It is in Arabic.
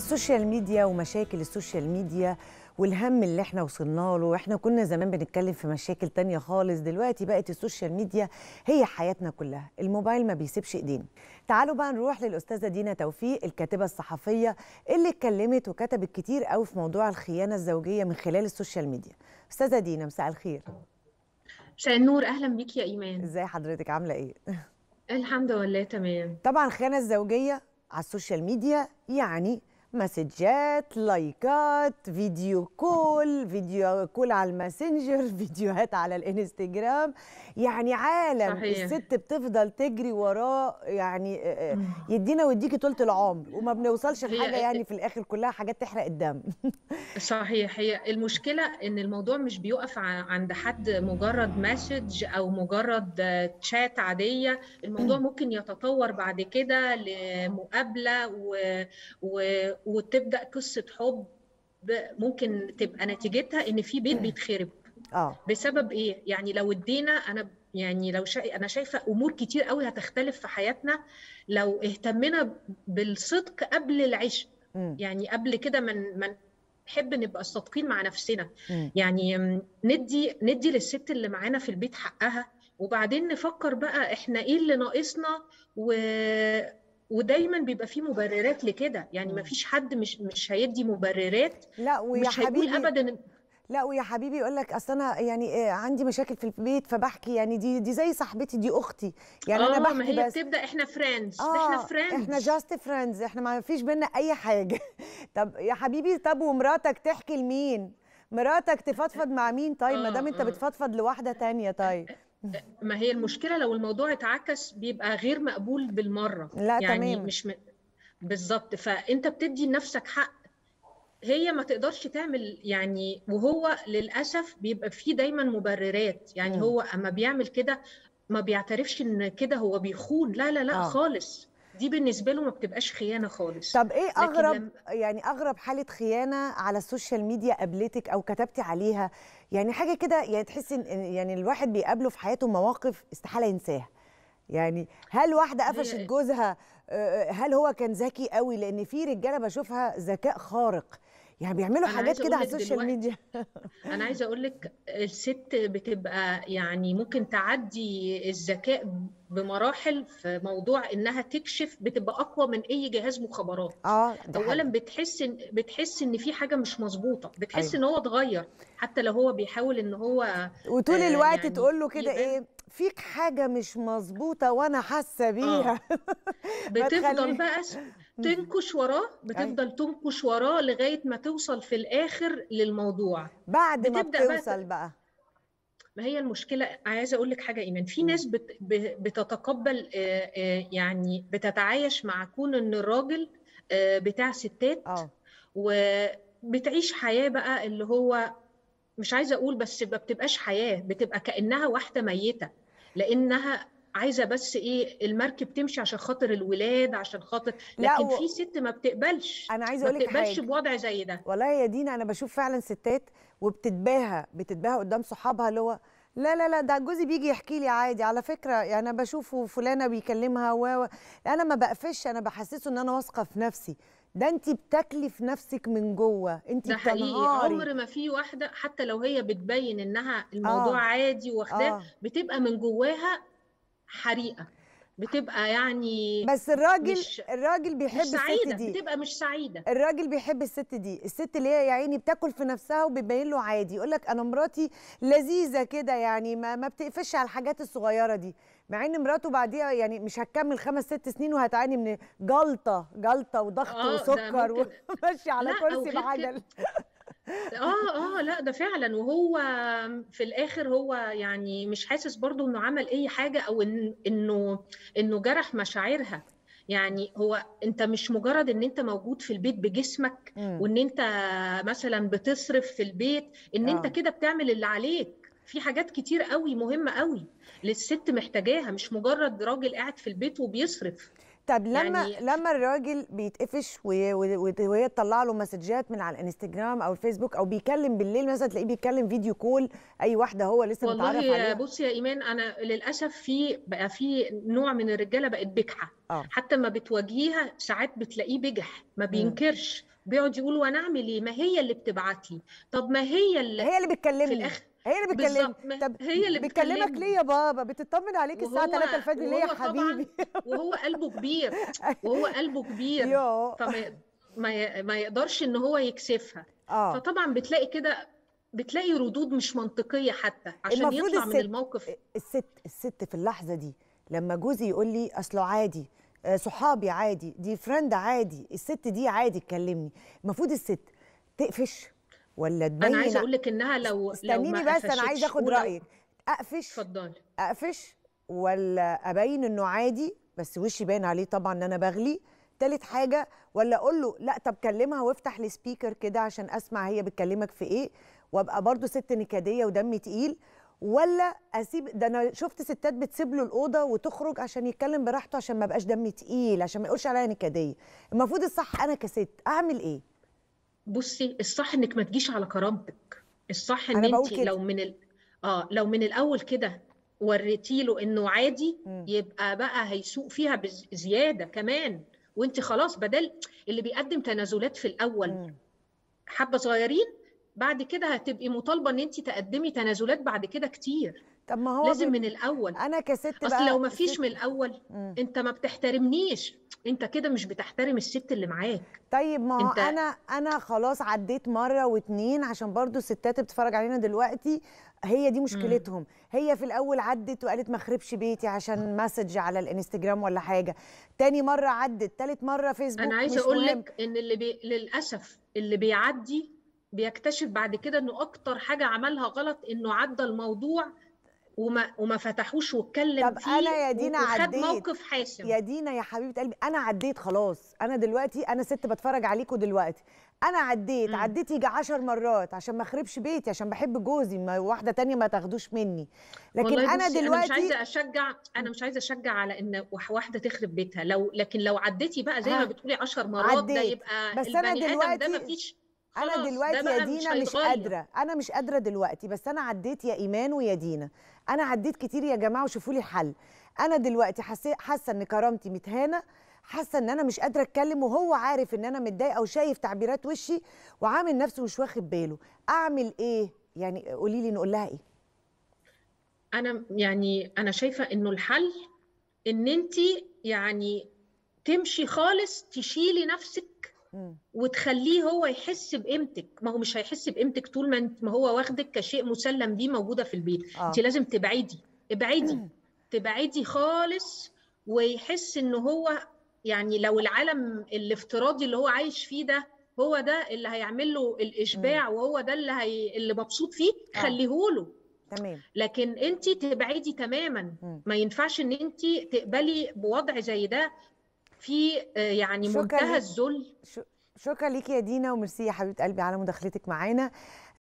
السوشيال ميديا ومشاكل السوشيال ميديا والهم اللي احنا وصلنا له احنا كنا زمان بنتكلم في مشاكل تانية خالص دلوقتي بقت السوشيال ميديا هي حياتنا كلها الموبايل ما بيسيبش ايدينا تعالوا بقى نروح للاستاذه دينا توفيق الكاتبه الصحفيه اللي اتكلمت وكتبت كتير قوي في موضوع الخيانه الزوجيه من خلال السوشيال ميديا استاذه دينا مساء الخير مساء النور اهلا بيك يا ايمان ازي حضرتك عامله ايه الحمد لله تمام طبعا الخيانه الزوجيه على السوشيال ميديا يعني مسجات لايكات فيديو كول فيديو كول على الماسنجر فيديوهات على الانستجرام يعني عالم صحيح. الست بتفضل تجري وراه يعني آه، آه، يدينا ويديكي طولة العمر وما بنوصلش لحاجه يعني في الاخر كلها حاجات تحرق الدم صحيح هي المشكله ان الموضوع مش بيقف عند حد مجرد مسج او مجرد تشات عاديه الموضوع ممكن يتطور بعد كده لمقابله و... و... وتبدا قصه حب ممكن تبقى نتيجتها ان في بيت بيتخرب اه بسبب ايه يعني لو ادينا انا يعني لو شا... انا شايفه امور كتير قوي هتختلف في حياتنا لو اهتمنا بالصدق قبل العشق يعني قبل كده من من نحب نبقى صادقين مع نفسنا يعني ندي ندي للست اللي معانا في البيت حقها وبعدين نفكر بقى احنا ايه اللي ناقصنا و... ودايما بيبقى فيه مبررات لكده يعني مفيش حد مش مش هيدي مبررات لا ويا مش هيقول ابدا لا ويا حبيبي يقول لك اصل انا يعني آه، عندي مشاكل في البيت فبحكي يعني دي دي زي صاحبتي دي اختي يعني انا آه، بحكي ما هي بس بتبدا احنا فريندز آه احنا فريندز احنا جاست فريندز احنا ما فيش بينا اي حاجه طب يا حبيبي طب ومراتك تحكي لمين مراتك تفضفض مع مين طيب ما دام آه، انت بتفضفض لواحده تانية طيب ما هي المشكله لو الموضوع اتعكس بيبقى غير مقبول بالمره لا يعني تمام. مش م... بالظبط فانت بتدي لنفسك حق هي ما تقدرش تعمل يعني وهو للاسف بيبقى فيه دايما مبررات يعني م. هو اما بيعمل كده ما بيعترفش ان كده هو بيخون لا لا لا آه. خالص دي بالنسبه له ما بتبقاش خيانه خالص طب ايه اغرب لما... يعني اغرب حاله خيانه على السوشيال ميديا قابلتك او كتبتي عليها يعني حاجه كده يعني تحسي يعني الواحد بيقابله في حياته مواقف استحاله ينساها يعني هل واحده قفشت جوزها آه، آه، هل هو كان ذكي قوي لان في رجاله بشوفها ذكاء خارق يعني بيعملوا حاجات كده على السوشيال ميديا انا عايزه اقول لك الست بتبقى يعني ممكن تعدي الذكاء بمراحل في موضوع انها تكشف بتبقى اقوى من اي جهاز مخابرات اه اولا بتحس إن بتحس ان في حاجه مش مظبوطه بتحس أيوة. ان هو اتغير حتى لو هو بيحاول ان هو وطول آه الوقت يعني تقول له كده ايه فيك حاجه مش مظبوطه وانا حاسه بيها آه. بتفضل بقى تنكش وراه بتفضل أيوة. تنكش وراه لغايه ما توصل في الاخر للموضوع بعد ما بتوصل بقى, ما هي المشكله عايزه اقول لك حاجه ايمان في ناس بت... بتتقبل آه، آه، يعني بتتعايش مع كون ان الراجل آه، بتاع ستات وبتعيش حياه بقى اللي هو مش عايزه اقول بس ما بتبقاش حياه بتبقى كانها واحده ميته لانها عايزه بس ايه المركب تمشي عشان خاطر الولاد عشان خاطر لكن و... في ست ما بتقبلش انا عايزه اقول لك ما بتقبلش بوضع زي ده والله يا دينا انا بشوف فعلا ستات وبتتباهى بتتباهى قدام صحابها اللي هو لا لا لا ده جوزي بيجي يحكي لي عادي على فكره يعني انا بشوفه فلانه بيكلمها و انا ما بقفش انا بحسسه ان انا واثقه في نفسي ده انت بتاكلي في نفسك من جوه انت ده حقيقي عمر ما في واحده حتى لو هي بتبين انها الموضوع آه. عادي واخداه آه. بتبقى من جواها حريقه بتبقى يعني بس الراجل مش الراجل بيحب مش سعيدة الست دي بتبقى مش سعيده الراجل بيحب الست دي الست اللي هي يا عيني بتاكل في نفسها وبيبين له عادي يقول لك انا مراتي لذيذه كده يعني ما, ما بتقفش على الحاجات الصغيره دي مع ان مراته بعديها يعني مش هتكمل خمس ست سنين وهتعاني من جلطه جلطه وضغط آه، وسكر وماشيه على كرسي بعجل اه اه لا ده فعلا وهو في الاخر هو يعني مش حاسس برضه انه عمل اي حاجه او إن انه انه جرح مشاعرها يعني هو انت مش مجرد ان انت موجود في البيت بجسمك وان انت مثلا بتصرف في البيت ان انت آه. كده بتعمل اللي عليك في حاجات كتير قوي مهمه قوي للست محتاجاها مش مجرد راجل قاعد في البيت وبيصرف طب لما يعني لما الراجل بيتقفش وهي تطلع له مسجات من على الانستجرام او الفيسبوك او بيكلم بالليل مثلا تلاقيه بيتكلم فيديو كول اي واحده هو لسه متعرف عليها بصي يا ايمان انا للاسف في بقى في نوع من الرجاله بقت بجحه آه. حتى ما بتواجهيها ساعات بتلاقيه بجح ما بينكرش بيقعد يقول وانا اعمل ايه ما هي اللي بتبعت لي طب ما هي اللي هي اللي بتكلمني في الاخر هي اللي بتكلمك طب هي اللي بتكلمك ليه يا بابا بتطمن عليك الساعه 3 الفجر ليه يا حبيبي وهو قلبه كبير وهو قلبه كبير فما ما ما يقدرش ان هو يكسفها آه. فطبعا بتلاقي كده بتلاقي ردود مش منطقيه حتى عشان يطلع الست من الموقف الست الست في اللحظه دي لما جوزي يقول لي اصله عادي آه، صحابي عادي دي فرند عادي الست دي عادي تكلمني المفروض الست تقفش ولا تبين انا عايزه اقول لك انها لو استنيني لو بس انا عايزه اخد رايك اقفش اتفضلي اقفش ولا ابين انه عادي بس وشي باين عليه طبعا ان انا بغلي تالت حاجه ولا اقول له لا طب كلمها وافتح السبيكر كده عشان اسمع هي بتكلمك في ايه وابقى برضو ست نكاديه ودمي تقيل ولا اسيب ده انا شفت ستات بتسيب له الاوضه وتخرج عشان يتكلم براحته عشان ما بقاش دمي تقيل عشان ما يقولش عليا نكاديه المفروض الصح انا كست اعمل ايه بصي الصح انك ما تجيش على كرامتك الصح ان أنا انت لو من ال... اه لو من الاول كده وريتي له انه عادي م. يبقى بقى هيسوق فيها بزياده كمان وانت خلاص بدل اللي بيقدم تنازلات في الاول حبه صغيرين بعد كده هتبقي مطالبه ان انت تقدمي تنازلات بعد كده كتير طب ما هو لازم بي... من الاول انا كست بقى اصل لو ما فيش من الاول م. انت ما بتحترمنيش انت كده مش بتحترم الست اللي معاك طيب ما هو انت... انا انا خلاص عديت مره واتنين عشان برضو الستات بتتفرج علينا دلوقتي هي دي مشكلتهم هي في الاول عدت وقالت ما خربش بيتي عشان مسج على الانستجرام ولا حاجه تاني مره عدت تالت مره فيسبوك انا عايزه اقول لك ان اللي بي... للاسف اللي بيعدي بيكتشف بعد كده انه اكتر حاجه عملها غلط انه عدى الموضوع وما وما فتحوش واتكلم طب فيه انا يا دينا عديت موقف حاشم يا دينا يا حبيبه قلبي انا عديت خلاص انا دلوقتي انا ست بتفرج عليكم دلوقتي انا عديت م. عديت يجي 10 مرات عشان ما اخربش بيتي عشان بحب جوزي ما واحده تانية ما تاخدوش مني لكن انا دلوقتي انا مش عايزه اشجع انا مش عايزه اشجع على ان واحده تخرب بيتها لو لكن لو عديتي بقى زي ما آه. بتقولي 10 مرات عديت. ده يبقى بس انا دلوقتي ده ما فيش انا دلوقتي يا دينا مش, مش قادره انا مش قادره دلوقتي بس انا عديت يا ايمان ويا دينا انا عديت كتير يا جماعه وشوفوا لي حل انا دلوقتي حاسه ان كرامتي متهانه حاسه ان انا مش قادره اتكلم وهو عارف ان انا متضايقه وشايف تعبيرات وشي وعامل نفسه مش واخد باله اعمل ايه يعني قولي لي نقول لها ايه انا يعني انا شايفه انه الحل ان انت يعني تمشي خالص تشيلي نفسك وتخليه هو يحس بقيمتك ما هو مش هيحس بقيمتك طول ما انت ما هو واخدك كشيء مسلم بيه موجوده في البيت آه. انت لازم تبعدي ابعدي تبعدي خالص ويحس ان هو يعني لو العالم الافتراضي اللي هو عايش فيه ده هو ده اللي هيعمل له الاشباع مم. وهو ده اللي هي اللي مبسوط فيه آه. خليهوله تمام لكن انت تبعدي تماما مم. ما ينفعش ان انت تقبلي بوضع زي ده في آه، يعني منتهى الذل شكرا ليكي يا دينا وميرسي يا حبيبه قلبي على مداخلتك معانا